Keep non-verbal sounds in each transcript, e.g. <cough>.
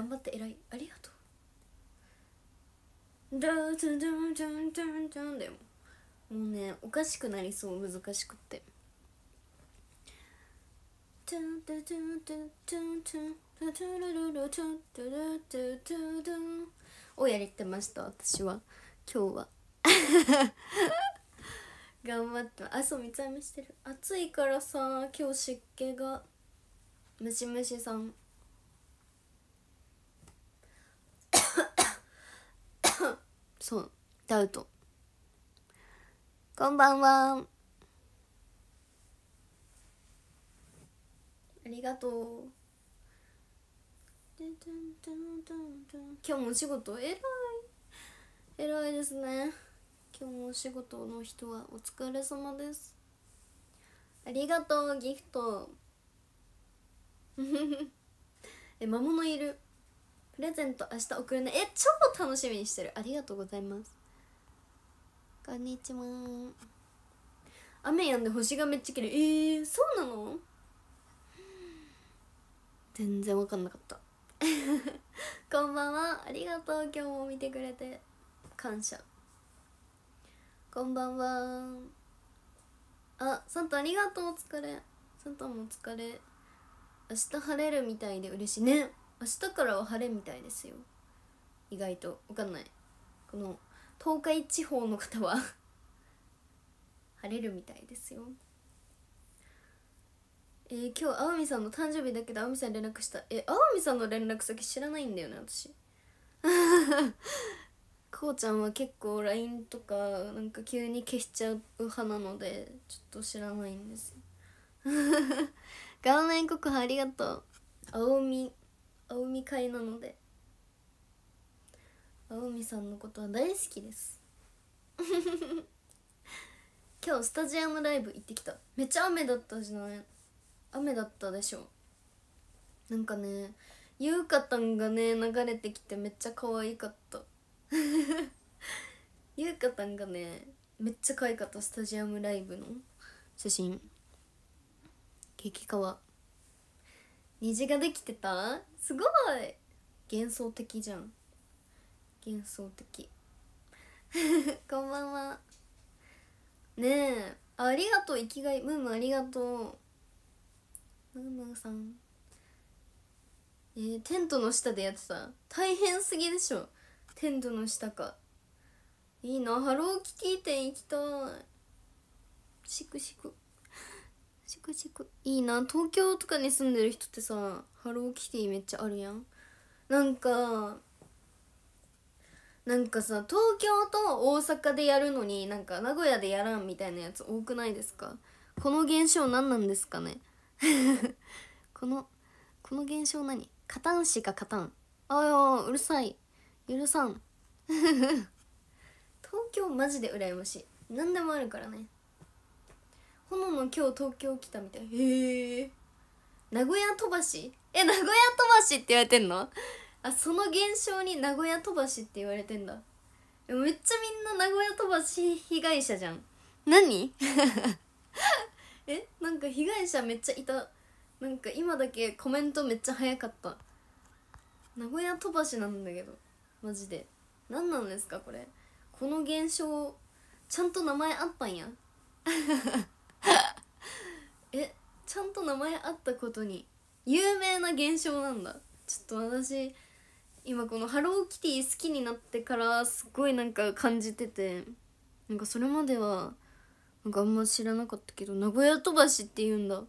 頑張って偉いありがとうもうねおかしくなりそう難しくってをやてました私は今日は頑張ってあそう三つ編みしてる暑いからさ今日湿気がムシムシさんそうダウトこんばんはありがとう今日もお仕事偉い偉いですね今日もお仕事の人はお疲れ様ですありがとうギフト <laughs> え魔物いるプレゼント明日送るねえ超楽しみにしてるありがとうございますこんにちは雨やんで星がめっちゃ綺麗えー、そうなの全然分かんなかった <laughs> こんばんはありがとう今日も見てくれて感謝こんばんはあサンタありがとうお疲れサンタもお疲れ明日晴れるみたいで嬉しいね明日からは晴れみたいですよ意外と分かんないこの東海地方の方は <laughs> 晴れるみたいですよえー、今日あおみさんの誕生日だけどあわみさん連絡したえあおみさんの連絡先知らないんだよね私 <laughs> こうちゃんは結構 LINE とかなんか急に消しちゃう派なのでちょっと知らないんですよ顔面告白ありがとう青み青海会なので青海さんのことは大好きです <laughs> 今日スタジアムライブ行ってきためっちゃ雨だったじゃない雨だったでしょなんかねゆうかたんがね流れてきてめっちゃ可愛かったゆうかたんがねめっちゃ可愛かったスタジアムライブの写真激かわ虹ができてたすごい幻想的じゃん幻想的 <laughs> こんばんはねえありがとう生きがいムームありがとうムームーさんえー、テントの下でやってた大変すぎでしょテントの下かいいなハローキティ店行きたいシクシククシクいいな東京とかに住んでる人ってさハローキティめっちゃあるやんなんかなんかさ東京と大阪でやるのになんか名古屋でやらんみたいなやつ多くないですかこの現象何なんですかねこのこの現象何カたんしかカたんああうるさい許さん東京マジで羨ましい何でもあるからねほのの今日東京来たみたいへえ名古屋飛ばしえ名古屋飛ばしって言われてんのあその現象に名古屋飛ばしって言われてんだめっちゃみんな名古屋飛ばし被害者じゃん何 <laughs> えなんか被害者めっちゃいたなんか今だけコメントめっちゃ早かった名古屋飛ばしなんだけどマジで何なんですかこれこの現象ちゃんと名前あったんや <laughs> <laughs> えちゃんと名前あったことに有名な現象なんだちょっと私今このハローキティ好きになってからすごいなんか感じててなんかそれまではなんかあんま知らなかったけど名古屋飛ばしって言うんだ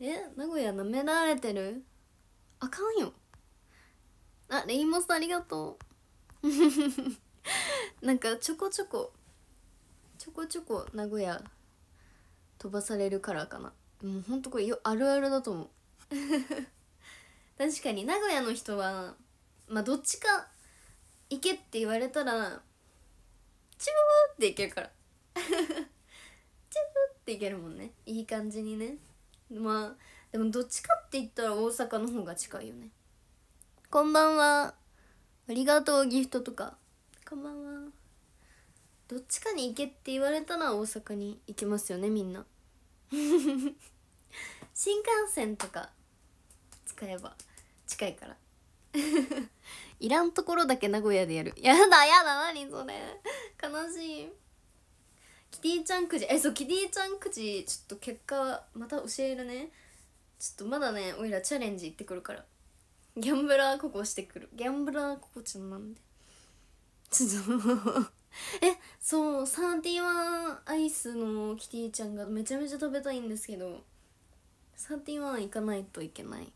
え名古屋なめられてるあかんよあレインボーさんありがとう <laughs> なんかちょこちょこちょこちょこ名古屋飛ばされるからかなもうほんとこれあるあるだと思う <laughs> 確かに名古屋の人はまあどっちか行けって言われたらチューっていけるから <laughs> チューっていけるもんねいい感じにねまあでもどっちかって言ったら大阪の方が近いよねこんばんはありがとうギフトとかこんばんはどっちかに行けって言われたら大阪に行きますよねみんな <laughs> 新幹線とか使えば近いから <laughs> いらんところだけ名古屋でやるやだやだ何それ悲しいキティちゃんくじえそうキティちゃんくじちょっと結果また教えるねちょっとまだねおいらチャレンジ行ってくるからギャンブラーここしてくるギャンブラーここちゃんなんでちょっとえそうサーティワンアイスのキティちゃんがめちゃめちゃ食べたいんですけどサーティワン行かないといけない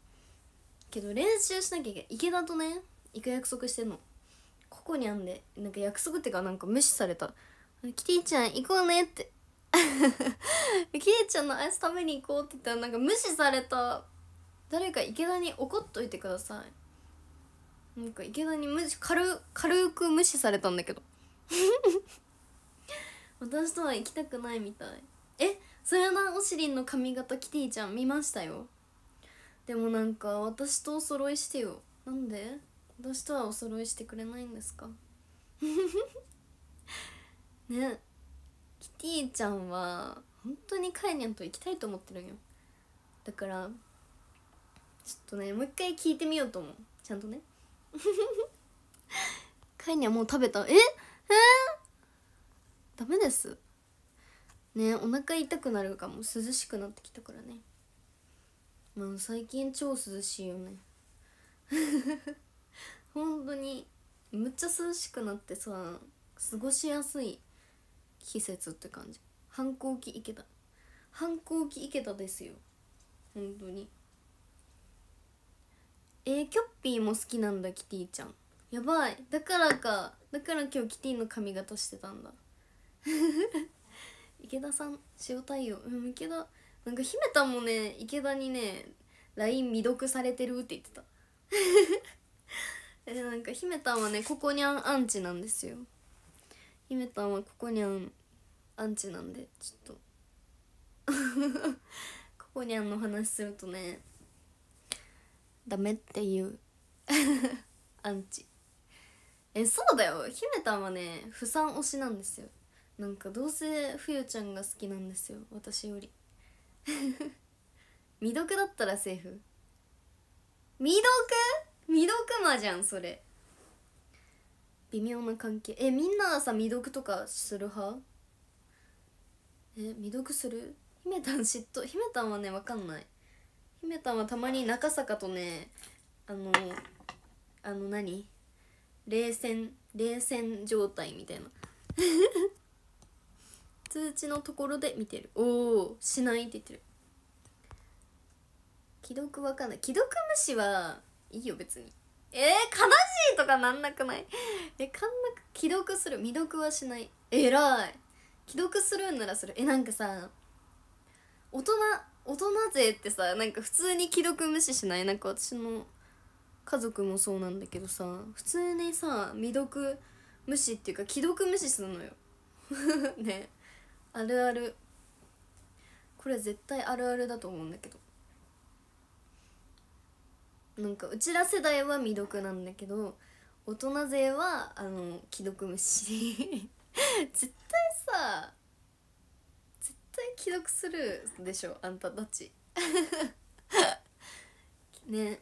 けど練習しなきゃいけない池田とね行く約束してんのここにあんでなんか約束っていうかなんか無視されたキティちゃん行こうねって <laughs> キティちゃんのアイス食べに行こうって言ったらなんか無視された誰か池田に怒っといてくださいなんか池田に無視軽軽く無視されたんだけど <laughs> 私とは行きたくないみたいえそやなおしりんの髪型キティちゃん見ましたよでもなんか私とお揃いしてよなんで私とはお揃いしてくれないんですか <laughs> ねキティちゃんは本当にカイニャンと行きたいと思ってるんよだからちょっとねもう一回聞いてみようと思うちゃんとねカイニャもう食べたえっダメですねお腹痛くなるかも涼しくなってきたからねまあ最近超涼しいよね <laughs> 本当にむっちゃ涼しくなってさ過ごしやすい季節って感じ反抗期いけた反抗期いけたですよ本当にえー、キョッピーも好きなんだキティちゃんやばいだからかだから今日キティの髪型してたんだ <laughs> 池田さん塩対応うん池田なんか姫田もね池田にね LINE 未読されてるって言ってたで <laughs> なんか姫たんはねここにゃんアンチなんですよ姫たんはここにゃんアンチなんでちょっと <laughs> ここにゃんの話するとねダメっていうアンチえそうだよ姫たんはね不産推しなんですよなんかどうせ冬ちゃんが好きなんですよ私より <laughs> 未読だったらセーフ未読未読魔じゃんそれ微妙な関係えみんなさ未読とかする派え未読する姫たん嫉妬姫たんはね分かんない姫たんはたまに中坂とねあのあの何冷戦冷戦状態みたいな <laughs> 通知のところで見てるおおしないって言ってる既読わかんない既読無視はいいよ別にえー、悲しいとかなんなくない <laughs> えかんなく既読する未読はしないえらい既読するんならするえなんかさ大人大人勢ってさなんか普通に既読無視しないなんか私の家族もそうなんだけどさ普通にさ未読無視っていうか既読無視するのよ <laughs> ねあるあるこれ絶対あるあるだと思うんだけどなんかうちら世代は未読なんだけど大人勢はあの既読無視 <laughs> 絶対さ絶対既読するでしょあんたたち <laughs> ね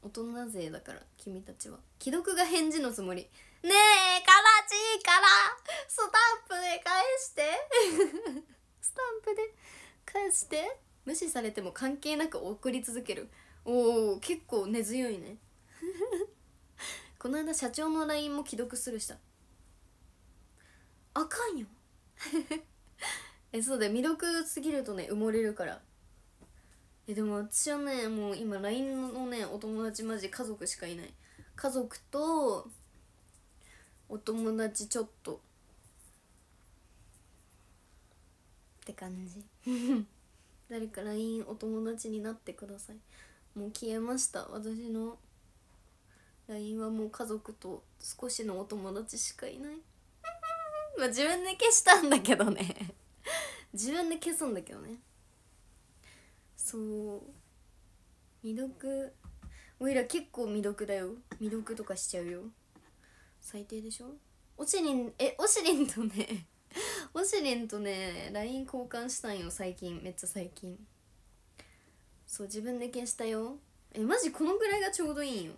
大人勢だから君たちは既読が返事のつもりねえ悲しいからスタンプで返して <laughs> スタンプで返して無視されても関係なく送り続けるおお結構根強いね <laughs> この間社長の LINE も既読するしたあかんよ <laughs> えそうだ魅力すぎるとね埋もれるからえでも私はねもう今 LINE のねお友達マジ家族しかいない家族とお友達ちょっとって感じ <laughs> 誰か LINE お友達になってくださいもう消えました私の LINE はもう家族と少しのお友達しかいない <laughs> まあ自分で消したんだけどね <laughs> 自分で消すんだけどねそう未読おいら結構未読だよ未読とかしちゃうよ最低でしょオシリンえオシリンとねオシリンとね LINE 交換したんよ最近めっちゃ最近そう自分で消したよえマジこのぐらいがちょうどいいんよ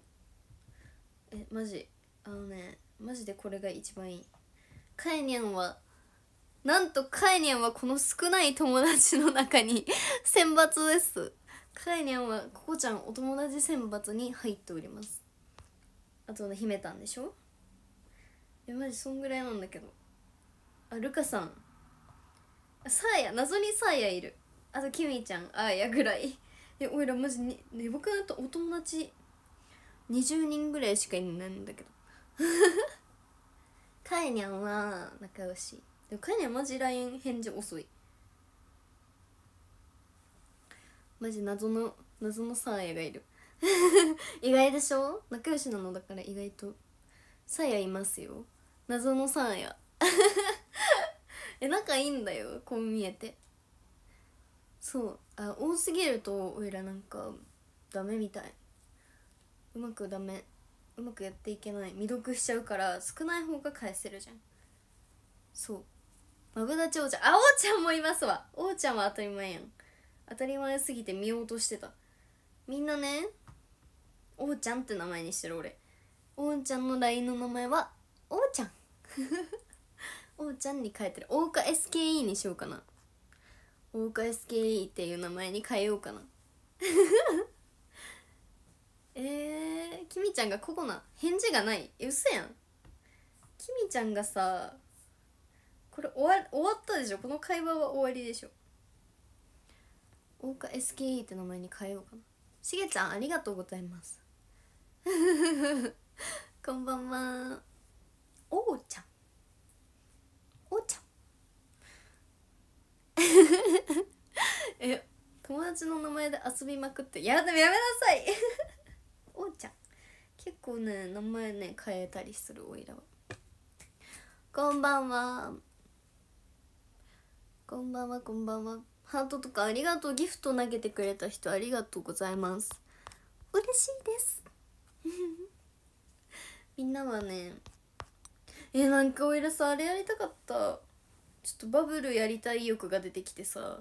えマジあのねマジでこれが一番いいカエニャンはなんとカイニャンはこの少ない友達の中に <laughs> 選抜ですカイニャンはココちゃんお友達選抜に入っておりますあとの姫たんでしょえマジそんぐらいなんだけどあルカさんサーヤ謎にサーヤいるあとキミちゃんあーやぐらいえおいらマジにやばくなお友達20人ぐらいしかいないんだけど <laughs> カイニャンは仲良しでもかねマジ LINE 返事遅いマジ謎の謎のサーヤがいる <laughs> 意外でしょ仲良しなのだから意外とサーヤいますよ謎のサーヤ <laughs> え仲いいんだよこう見えてそうあ多すぎるとおいらなんかダメみたいうまくダメうまくやっていけない未読しちゃうから少ない方が返せるじゃんそうマブダチ王ちゃんあ王ちゃんもいますわ王ちゃんは当たり前やん当たり前すぎて見ようとしてたみんなね王ちゃんって名前にしてる俺王ちゃんの LINE の名前は王ちゃん <laughs> 王ちゃんに変えてる大岡 SKE にしようかな大岡 SKE っていう名前に変えようかな <laughs> えー、きみちゃんがここな返事がない嘘やんきみちゃんがさこれ終わ終わったでしょこの会話は終わりでしょ大岡 SKE って名前に変えようかなしげちゃんありがとうございます <laughs> こんばんはおうちゃんおうちゃん <laughs> え友達の名前で遊びまくってやでもやめなさいおう <laughs> ちゃん結構ね名前ね変えたりするおいらはこんばんはこんばんはこんばんはハートとかありがとうギフト投げてくれた人ありがとうございます嬉しいです <laughs> みんなはねえなんかおいらさあれやりたかったちょっとバブルやりたい意欲が出てきてさ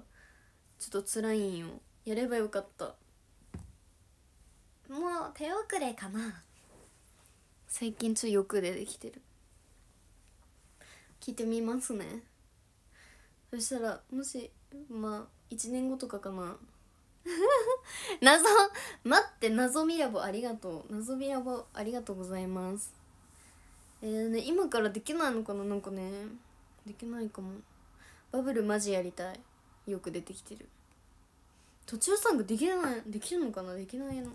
ちょっと辛いんよやればよかったもう手遅れかな最近ちょっと欲出てきてる聞いてみますねそしたらもしまあ1年後とかかな <laughs> 謎待って謎ミラボありがとう謎ミラボありがとうございますえー、ね今からできないのかななんかねできないかもバブルマジやりたいよく出てきてる途中参加できないできるのかなできないの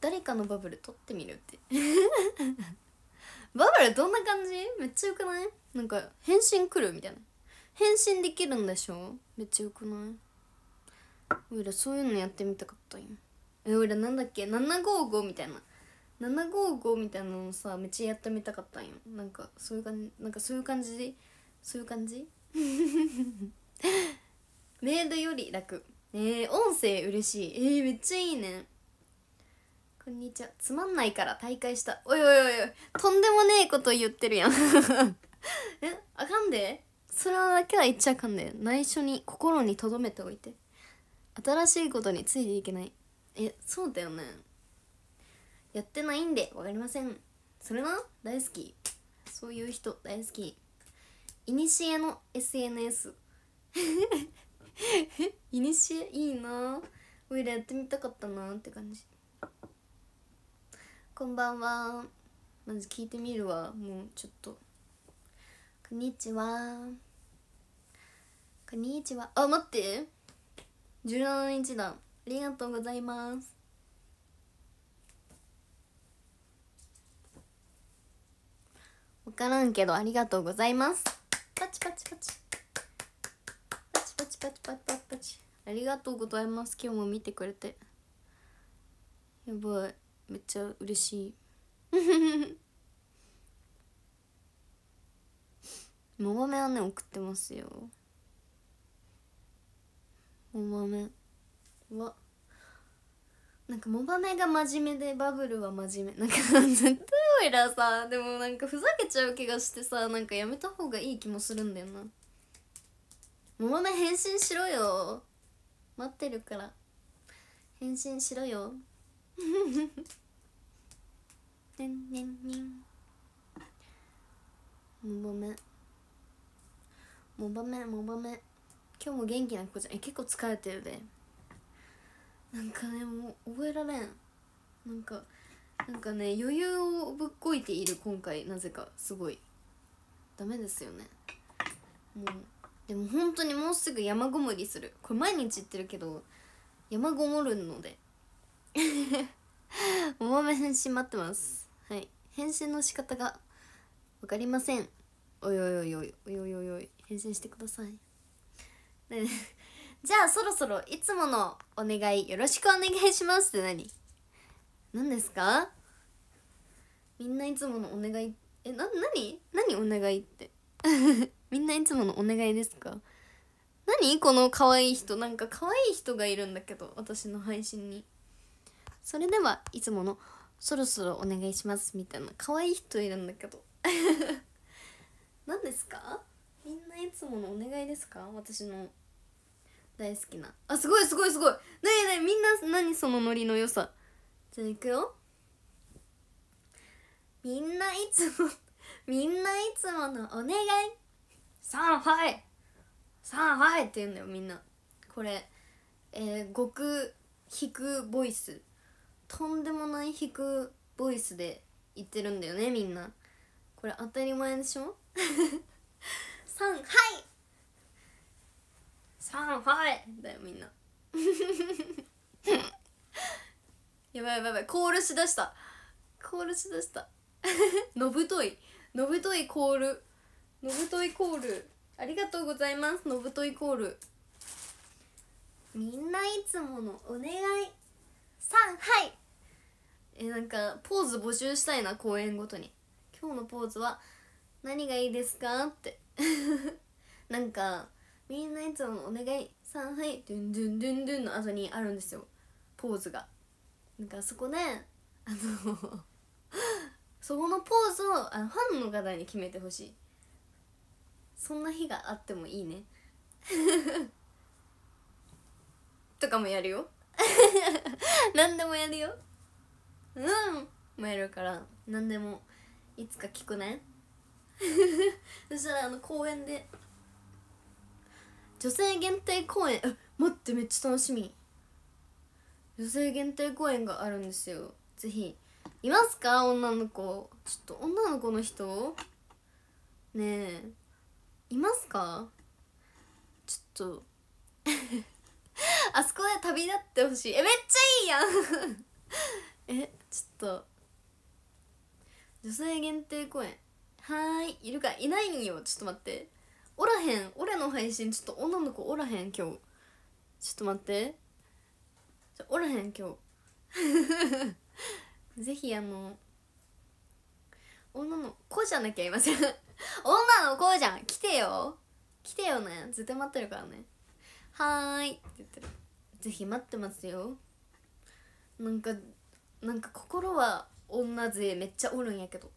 誰かのバブル撮ってみるって <laughs> バブルどんな感じめっちゃよくないなんか返信来るみたいな変身できるんでしょめっちゃよくないおいらそういうのやってみたかったよえおいらなんだっけ755みたいな755みたいなのさめっちゃやってみたかったんよなんかそういう感じなんかそういう感じでそういう感じメールより楽えー、音声嬉しいえー、めっちゃいいねこんにちはつまんないから大会したおいおいおいおいとんでもねえこと言ってるやん <laughs> えあかんでそれだけは言っちゃうかんよ内緒に心に留めておいて新しいことについていけないえそうだよねやってないんでわかりませんそれな大好きそういう人大好きいにしえの SNS <laughs> いにしえいいなオイラやってみたかったなって感じこんばんはまず聞いてみるわもうちょっとこんにちはこんにちはあ待って十七日だありがとうございますわからんけどありがとうございますパチパチパチパチパチパチパチパチパチありがとうございます今日も見てくれてやばいめっちゃ嬉しいもごめはね送ってますよモバメはなんかモバメが真面目でバブルは真面目なんか絶対オイラさでもなんかふざけちゃう気がしてさなんかやめた方がいい気もするんだよなモバメ返信しろよ待ってるから返信しろよねんねんねんモバメモバメモバメ今日も元気な子ちゃんえ結構疲れてるでなんかねもう覚えられんなんかなんかね余裕をぶっこいている今回なぜかすごいダメですよねもうでも本当にもうすぐ山ごもりするこれ毎日言ってるけど山ごもるのでおめ返信待ってますはい返信の仕方が分かりませんおいおいおいおいおいおいおい返信してください <laughs> じゃあそろそろいつものお願いよろしくお願いしますって何何ですかみんないつものお願いえな何何お願いって <laughs> みんないつものお願いですか何この可愛い人なんか可愛い人がいるんだけど私の配信にそれではいつものそろそろお願いしますみたいな可愛い人いるんだけど <laughs> 何ですかみんないつものお願いですか私の大好きなあすごいすごいすごいねえねえみんな何そのノリの良さじゃあいくよみんないつも <laughs> みんないつものお願いさんはいさんはいって言うんだよみんなこれえー、極低ボイスとんでもない低ボイスで言ってるんだよねみんなこれ当たり前でしょ三はい三はいだよみんな <laughs> やばいやばいやばいコールしだしたコールしだしたのぶといのぶといコールのぶといコールありがとうございますのぶといコールみんないつものお願いさんはいえなんかポーズ募集したいな公演ごとに今日のポーズは何がいいですかって <laughs> なんかみんないつも「お願いさんはい」ドゥンドゥンドゥンドゥンの後にあるんですよポーズがなんかそこであの <laughs> そこのポーズをあのファンの方に決めてほしいそんな日があってもいいね <laughs> とかもやるよ何でもやるようんもやるから何でもいつか聞くねそしたらあの公園で女性限定公演待ってめっちゃ楽しみ女性限定公演があるんですよぜひいますか女の子ちょっと女の子の人ねえいますかちょっと <laughs> あそこで旅立ってほしいえめっちゃいいやん <laughs> えちょっと女性限定公演はいいるかいないんよちょっと待っておらへん俺の配信ちょっと女の子おらへん今日ちょっと待っておらへん今日 <laughs> ぜひあの女の子じゃなきゃいません女の子じゃん来てよ来てよね絶対待ってるからねはーいって言ってるぜひ待ってますよなんかなんか心は女勢めっちゃおるんやけど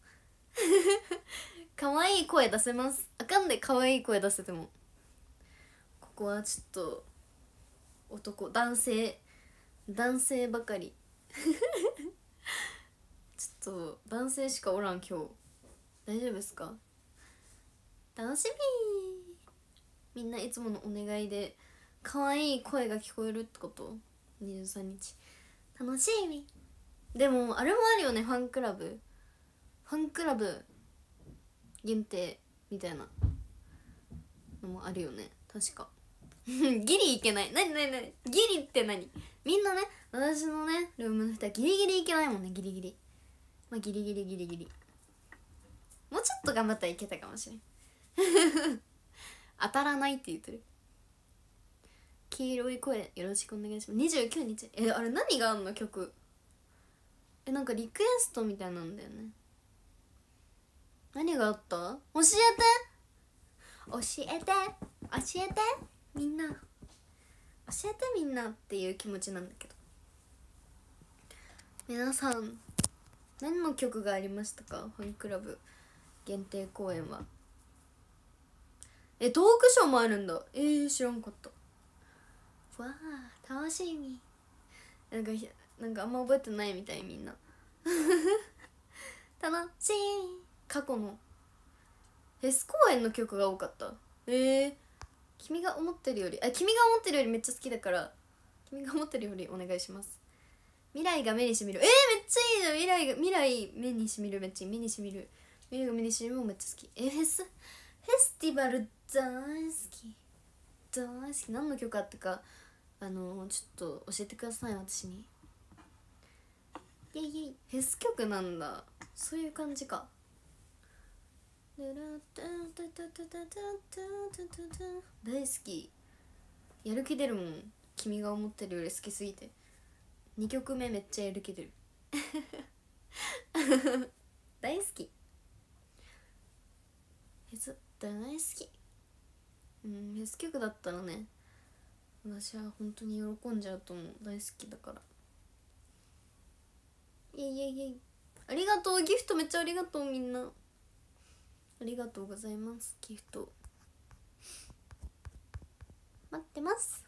<laughs> 可愛い声出せますあかんで可愛い声出せてもここはちょっと男男性男性ばかり <laughs> ちょっと男性しかおらん今日大丈夫ですか楽しみみんないつものお願いで可愛い声が聞こえるってこと23日楽しみでもあれもあるよねファンクラブファンクラブ限定みたいなのもあるよね確か <laughs> ギリいけない何何何ギリって何みんなね私のねルームの人はギリギリいけないもんねギリギリまあギリギリギリギリもうちょっと頑張ったらいけたかもしれん <laughs> 当たらないって言ってる黄色い声よろしくお願いします29日えあれ何があんの曲えなんかリクエストみたいなんだよね何があった教えて教えて教えてみんな教えてみんなっていう気持ちなんだけど皆さん何の曲がありましたかファンクラブ限定公演はえトークショーもあるんだえー、知らんかったわあ楽しみなんかなんかあんま覚えてないみたいみんな <laughs> <laughs> 楽しみ過去のフェス公演の曲が多かったえー、君が思ってるよりあ君が思ってるよりめっちゃ好きだから君が思ってるよりお願いします未来が目にしみるえー、めっちゃいいじゃん未来が未来目にしみるめっちゃ目にしみる未来が目にしみるもめっちゃ好きえー、フェスフェスティバル大好き大好き何の曲あったかあのー、ちょっと教えてください私にイェイイェイフェス曲なんだそういう感じか大好きやる気出るもん君が思ってるより好きすぎて2曲目めっちゃやる気出る大好きフェス大好きうんフェス曲だったらね私は本当に喜んじゃうと思う大好きだからいやいやいやありがとうギフトめっちゃありがとうみんなありがとうございますギフト待ってます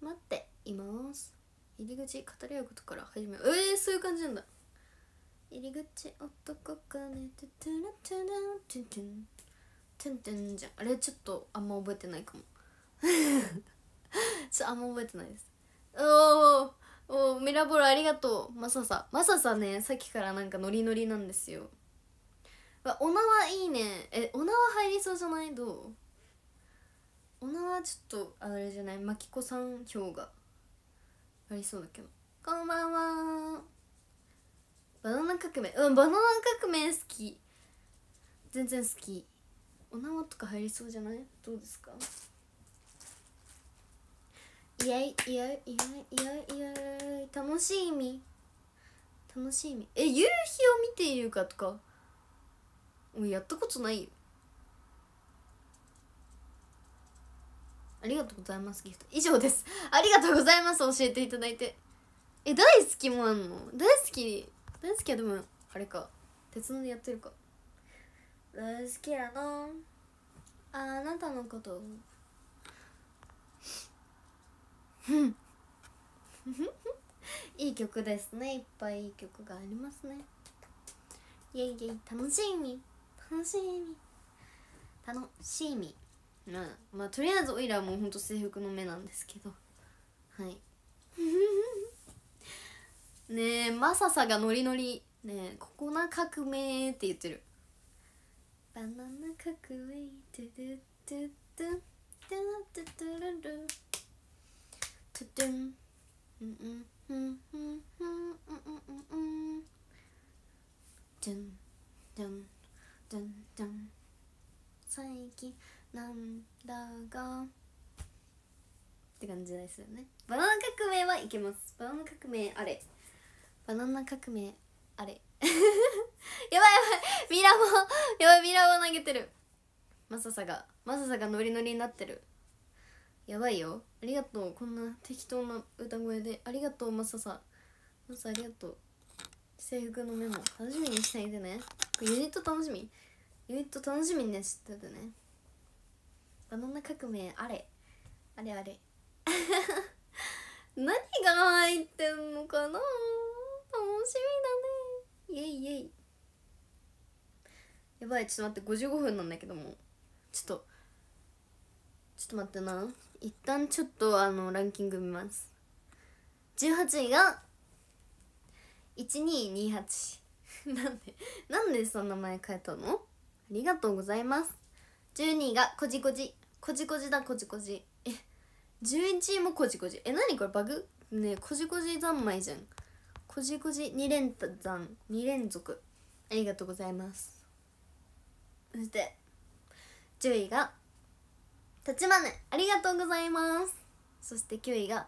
待っています入り口語り合うことから始めえー、そういう感じなんだ入り口男かねててらてらてんてんてんてんじゃんあれちょっとあんま覚えてないかも <laughs> ちょあんま覚えてないですおおおミラボロありがとうマサさマサさねさっきからなんかノリノリなんですよお縄いいねえお縄入りそうじゃないどうお縄ちょっとあれじゃないまきこさん票がありそうだけどこんばんはバナナ革命うんバナナ革命好き全然好きお縄とか入りそうじゃないどうですかいやいやいやいやいや楽しい意味楽しい意味え夕日を見ているかとかもうやったことないよありがとうございますギフト以上ですありがとうございます教えていただいてえ大好きもあんの大好き大好きはでもあれか鉄のでやってるか大好きやなあなたのことふんいい曲ですねいっぱいいい曲がありますねイェイイェイ楽しみ楽しみ楽しみまあ、まあ、とりあえずオイラはもうほんと制服の目なんですけどはい <laughs> ねえマササがノリノリねえ「ここな革命」って言ってる「バナナ革命」トゥルトゥトゥトゥトゥルゥトゥトゥンうんうんうんうんうんうんうんうんうんうんうんなんだがって感じですよねバナナ革命はいけますバナナ革命あれバナナ革命あれ <laughs> やばいやばいミラボやばいミラボ投げてるマササがマササがノリノリになってるやばいよありがとうこんな適当な歌声でありがとうマササマサありがとう制服のメモ楽しみにしていてねユニット楽しみユニット楽しみにしててねガノナ革命あれあれあれ <laughs> 何が入ってんのかな楽しみだねイエイイエイやばいちょっと待って55分なんだけどもちょっとちょっと待ってな一旦ちょっとあのランキング見ます18位が1228 <laughs> なんでなんでそんな名前変えたのありがとうございます12位がこじこじこじこじだこじこじえ11位もこじこじえ何これバグねえこじこじ三昧じゃんこじこじ2連単2連続ありがとうございますそして10位がたちまねありがとうございますそして9位が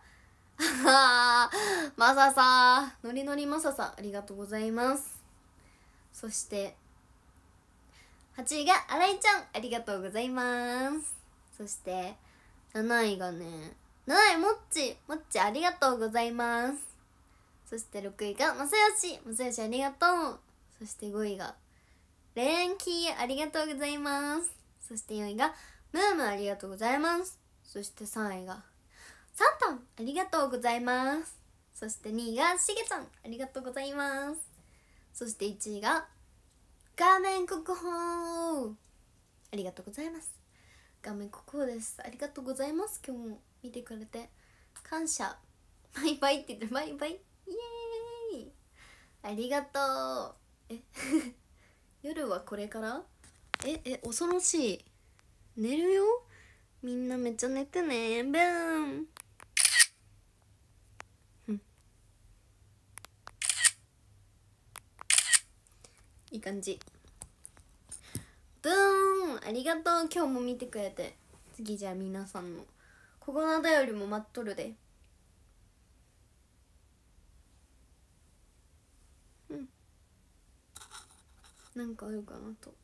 はまささノリノリまささありがとうございますそして8位が新井ちゃんありがとうございますそして7位がね7位もっちもっちありがとうございますそして6位がまさよしありがとうそして5位がレンキーありがとうございますそして4位がムームありがとうございますそして3位がサンタンありがとうございますそして2位がしげちゃんありがとうございますそして1位が画面国宝ありがとうございます画面ここですありがとうございます今日も見てくれて感謝バイバイって言ってバイバイイエーイありがとうえ <laughs> 夜はこれからええ恐ろしい寝るよみんなめっちゃ寝てねブーンいい感じブーンありがとう今日も見てくれて次じゃあ皆さんのここのおよりも待っとるでうんなんかあるかなと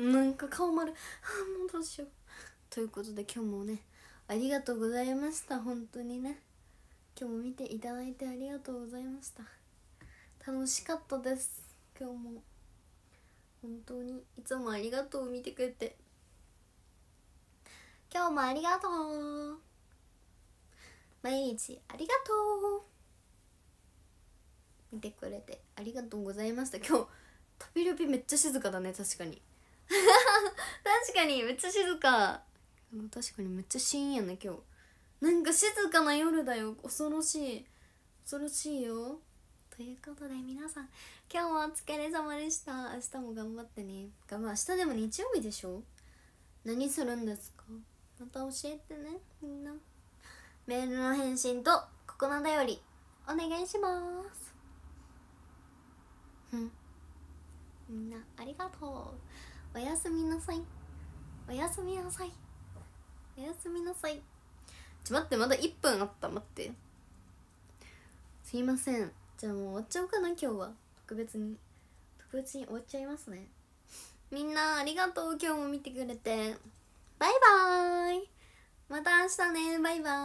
なんか顔丸ああもうどうしようということで今日もねありがとうございました本当にね今日も見ていただいてありがとうございました楽しかったです今日も。本当にいつもありがとう見てくれて今日もありがとう毎日ありがとう見てくれてありがとうございました今日タびルびめっちゃ静かだね確かに <laughs> 確かにめっちゃ静か確かにめっちゃ深夜ね今日なんか静かな夜だよ恐ろしい恐ろしいよということで皆さん今日もお疲れ様でした明日も頑張ってねまあ明日でも日曜日でしょ何するんですかまた教えてねみんなメールの返信とここの便りお願いしますうんみんなありがとうおやすみなさいおやすみなさいおやすみなさいちょ待ってまだ1分あった待ってすいませんじゃあもう終わっちゃおうかな今日は特別に特別に終わっちゃいますねみんなありがとう今日も見てくれてバイバーイまた明日ねバイバイ